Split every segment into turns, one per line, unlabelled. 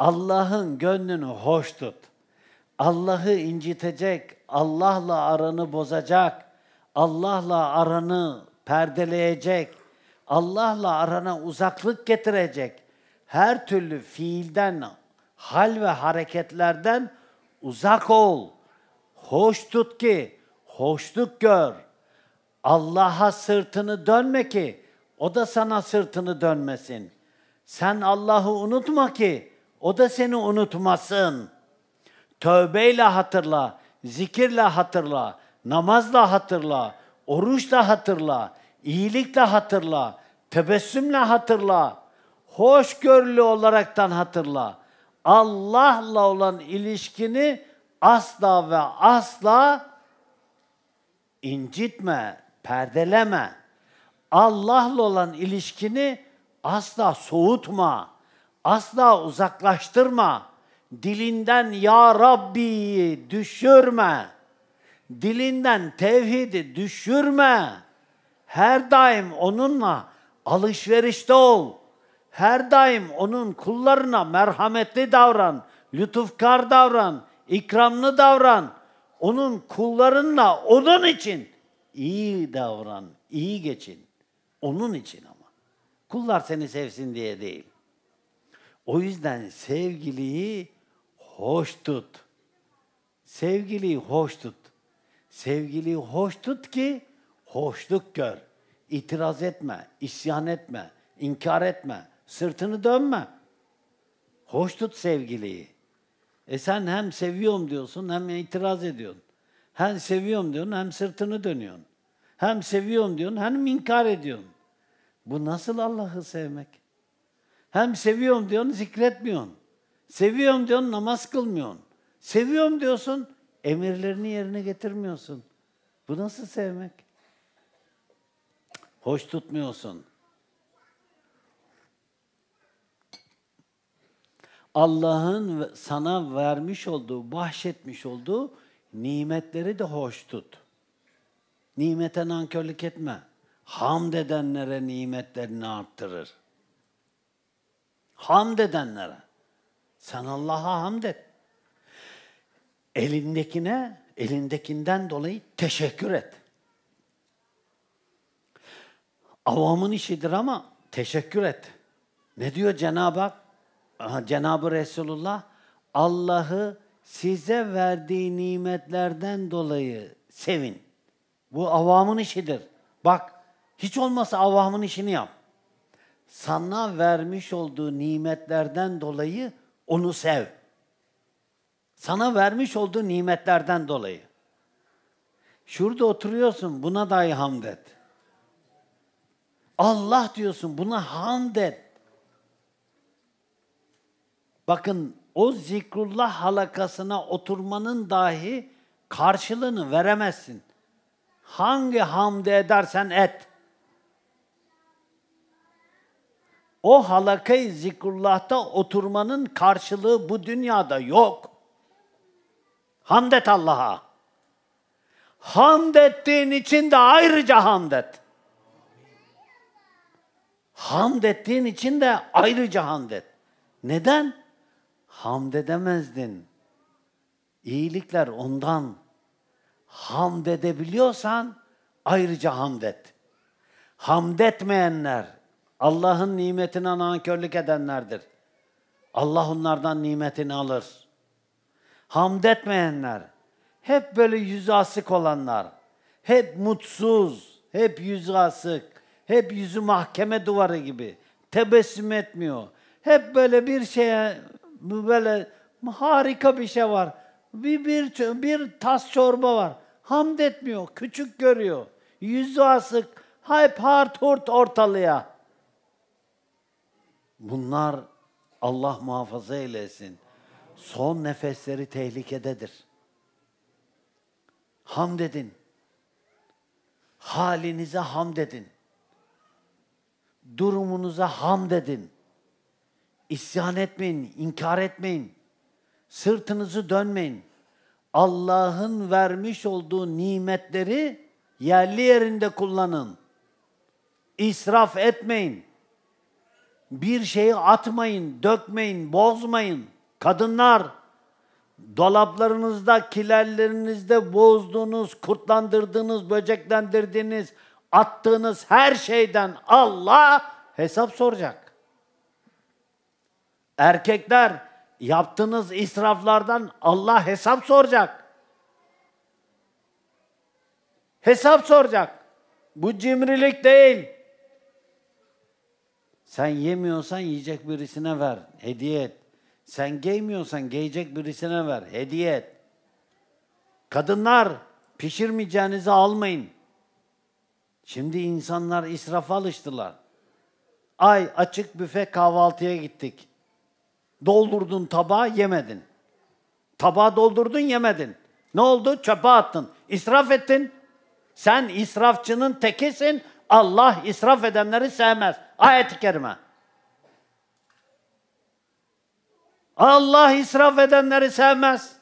Allah'ın gönlünü hoş tut. Allah'ı incitecek, Allah'la aranı bozacak, Allah'la aranı perdeleyecek, Allah'la arana uzaklık getirecek her türlü fiilden, hal ve hareketlerden uzak ol. Hoş tut ki hoşluk gör. Allah'a sırtını dönme ki o da sana sırtını dönmesin. Sen Allah'ı unutma ki o da seni unutmasın. Tövbeyle hatırla, zikirle hatırla, namazla hatırla, oruçla hatırla, iyilikle hatırla, tebessümle hatırla, hoşgörülü olaraktan hatırla. Allah'la olan ilişkini asla ve asla incitme, perdeleme. Allah'la olan ilişkini asla soğutma. Asla uzaklaştırma. Dilinden ya Rabbiyi düşürme. Dilinden tevhidi düşürme. Her daim onunla alışverişte ol. Her daim onun kullarına merhametli davran, lütufkar davran, ikramlı davran. Onun kullarınla onun için iyi davran, iyi geçin. Onun için ama. Kullar seni sevsin diye değil. O yüzden sevgiliyi hoş tut. Sevgiliyi hoş tut. Sevgiliyi hoş tut ki hoşluk gör. İtiraz etme, isyan etme, inkar etme, sırtını dönme. Hoş tut sevgiliyi. E sen hem seviyorum diyorsun hem itiraz ediyorsun. Hem seviyorum diyorsun hem sırtını dönüyorsun. Hem seviyorum diyorsun hem inkar ediyorsun. Bu nasıl Allah'ı sevmek? Hem seviyorum diyorsun, zikretmiyorsun. Seviyorum diyorsun, namaz kılmıyorsun. Seviyorum diyorsun, emirlerini yerine getirmiyorsun. Bu nasıl sevmek? Hoş tutmuyorsun. Allah'ın sana vermiş olduğu, bahşetmiş olduğu nimetleri de hoş tut. Nimete nankörlük etme. Hamd edenlere nimetlerini arttırır. Hamd edenlere. Sen Allah'a hamd et. Elindekine, elindekinden dolayı teşekkür et. Avamın işidir ama teşekkür et. Ne diyor Cenab-ı Hak? Cenab-ı Resulullah Allah'ı size verdiği nimetlerden dolayı sevin. Bu avamın işidir. Bak hiç olmasa avamın işini yap sana vermiş olduğu nimetlerden dolayı onu sev. Sana vermiş olduğu nimetlerden dolayı. Şurada oturuyorsun, buna dahi hamd et. Allah diyorsun, buna hamd et. Bakın o zikrullah halakasına oturmanın dahi karşılığını veremezsin. Hangi hamd edersen et. o halakayı zikrullah'ta oturmanın karşılığı bu dünyada yok. Hamd et Allah'a. Hamd ettiğin için de ayrıca hamd et. Hamd ettiğin için de ayrıca hamd et. Neden? Hamd edemezdin. İyilikler ondan. Hamd edebiliyorsan ayrıca hamd et. Hamd etmeyenler Allah'ın nimetine nankörlük edenlerdir. Allah onlardan nimetini alır. Hamd etmeyenler, hep böyle yüzü asık olanlar, hep mutsuz, hep yüzü asık, hep yüzü mahkeme duvarı gibi, tebessüm etmiyor. Hep böyle bir şeye, böyle harika bir şey var. Bir, bir, bir tas çorba var. Hamd etmiyor, küçük görüyor. Yüzü asık, hep hard hurt ortalığa. Bunlar Allah muhafaza eylesin. Son nefesleri tehlikededir. Hamd edin. Halinize hamd edin. Durumunuza hamd edin. İsyan etmeyin, inkar etmeyin. Sırtınızı dönmeyin. Allah'ın vermiş olduğu nimetleri yerli yerinde kullanın. İsraf etmeyin bir şeyi atmayın, dökmeyin, bozmayın. Kadınlar, dolaplarınızda, kilerlerinizde bozduğunuz, kurtlandırdığınız, böceklendirdiğiniz, attığınız her şeyden Allah hesap soracak. Erkekler, yaptığınız israflardan Allah hesap soracak. Hesap soracak. Bu cimrilik değil. Sen yemiyorsan yiyecek birisine ver, hediye et. Sen giymiyorsan giyecek birisine ver, hediye et. Kadınlar pişirmeyeceğinizi almayın. Şimdi insanlar israfa alıştılar. Ay açık büfe kahvaltıya gittik. Doldurdun tabağı yemedin. Tabağı doldurdun yemedin. Ne oldu? Çöpe attın. İsraf ettin. Sen israfçının tekisin. Allah israf edenleri sevmez. Ayet-i Kerime. Allah israf edenleri sevmez.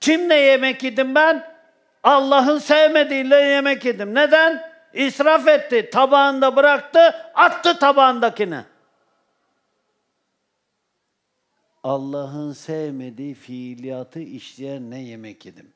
Kimle yemek yedim ben? Allah'ın sevmediğiyle yemek yedim. Neden? İsraf etti. Tabağında bıraktı, attı tabağındakini. Allah'ın sevmediği fiiliyatı işleyen ne yemek yedim?